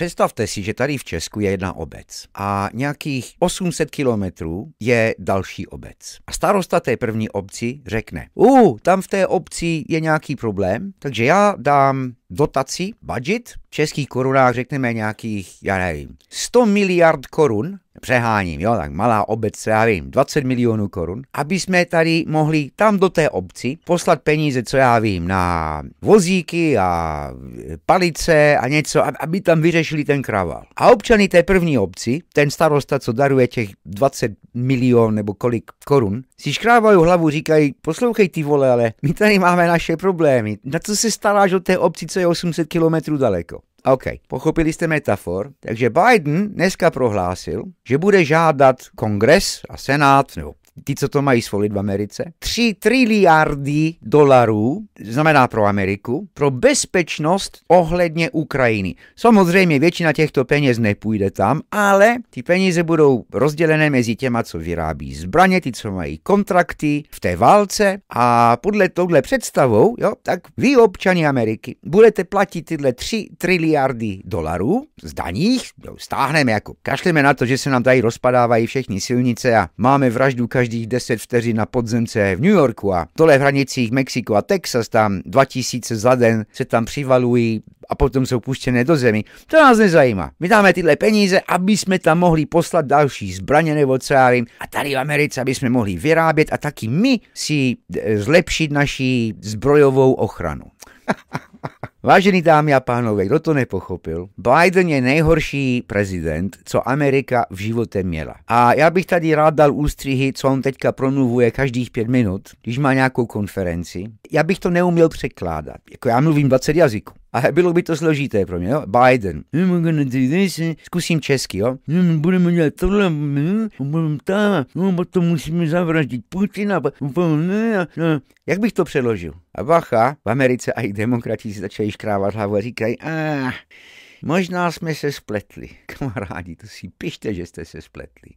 Představte si, že tady v Česku je jedna obec a nějakých 800 kilometrů je další obec. A starosta té první obci řekne, u, tam v té obci je nějaký problém, takže já dám dotací, budget, v českých korunách řekneme nějakých, já nevím, 100 miliard korun, přeháním, jo, tak malá obec, já vím, 20 milionů korun, aby jsme tady mohli tam do té obci poslat peníze, co já vím, na vozíky a palice a něco, aby tam vyřešili ten kraval. A občany té první obci, ten starosta, co daruje těch 20 milion nebo kolik korun, si škrábají hlavu, říkají, poslouchej ty vole, ale my tady máme naše problémy. Na co se staráš od té obci, co je 800 kilometrů daleko? OK, pochopili jste metafor. Takže Biden dneska prohlásil, že bude žádat kongres a senát, nebo ty, co to mají svolit v Americe, 3 triliardy dolarů, znamená pro Ameriku, pro bezpečnost ohledně Ukrajiny. Samozřejmě většina těchto peněz nepůjde tam, ale ty peníze budou rozdělené mezi těma, co vyrábí zbraně, ty, co mají kontrakty v té válce a podle touhle představou, jo, tak vy, občani Ameriky, budete platit tyhle 3 triliardy dolarů z daních, jo, stáhneme jako, kašleme na to, že se nám tady rozpadávají všechny silnice a máme vraždu každý každých 10 vteřin na podzemce v New Yorku a tole v hranicích Mexiko a Texas, tam 2000 za den se tam přivalují a potom jsou puštěné do zemi. To nás nezajímá. My dáme tyhle peníze, aby jsme tam mohli poslat další zbraně nebo cáry a tady v Americe, aby jsme mohli vyrábět a taky my si e, zlepšit naši zbrojovou ochranu. Vážený dámy a pánové, kdo to nepochopil, Biden je nejhorší prezident, co Amerika v životě měla. A já bych tady rád dal ústřihy, co on teďka promluvuje každých pět minut, když má nějakou konferenci. Já bych to neuměl překládat. Jako já mluvím 20 jazyků. A bylo by to složité pro mě, jo? Biden. gonna do this. Zkusím česky, jo? Budeme dělat tohle, budeme tam, no, potom musíme zavraždit Putina. No. Jak bych to přeložil? A bacha, v Americe a i demokrati si začali škrávat hlavu a říkají, ah, možná jsme se spletli. Kamarádi, to si pište, že jste se spletli.